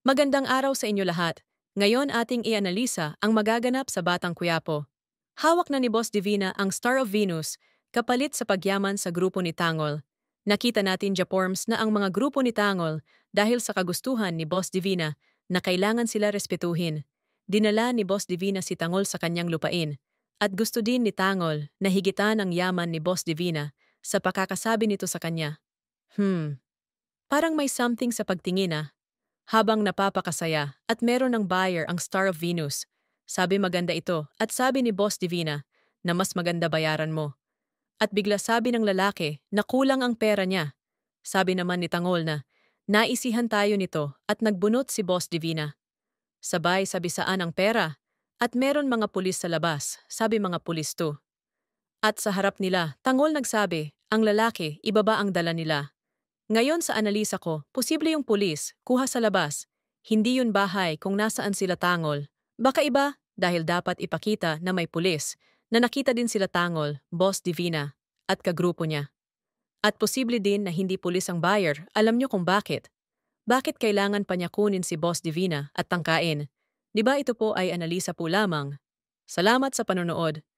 Magandang araw sa inyo lahat. Ngayon ating ianalisa ang magaganap sa Batang Kuyapo. Hawak na ni Boss Divina ang Star of Venus kapalit sa pagyaman sa grupo ni Tangol. Nakita natin Japorms na ang mga grupo ni Tangol dahil sa kagustuhan ni Boss Divina na kailangan sila respetuhin. Dinala ni Boss Divina si Tangol sa kanyang lupain at gusto din ni Tangol na higitan ang yaman ni Boss Divina sa pakakasabi nito sa kanya. Hmm, parang may something sa pagtingin na ah habang napapakasaya at meron ng buyer ang Star of Venus. Sabi maganda ito at sabi ni Boss Divina na mas maganda bayaran mo. At bigla sabi ng lalaki na kulang ang pera niya. Sabi naman ni Tangol na, naisihan tayo nito at nagbunot si Boss Divina. Sabay sabi saan ang pera at meron mga pulis sa labas, sabi mga pulis to. At sa harap nila, Tangol nagsabi, ang lalaki ibaba ang dala nila. Ngayon sa analisa ko, posible yung pulis, kuha sa labas, hindi yun bahay kung nasaan sila tangol. Baka iba, dahil dapat ipakita na may pulis, na nakita din sila tangol, Boss Divina, at kagrupo niya. At posible din na hindi pulis ang buyer, alam niyo kung bakit. Bakit kailangan pa niya kunin si Boss Divina at tangkain? Di ba ito po ay analisa po lamang. Salamat sa panonood.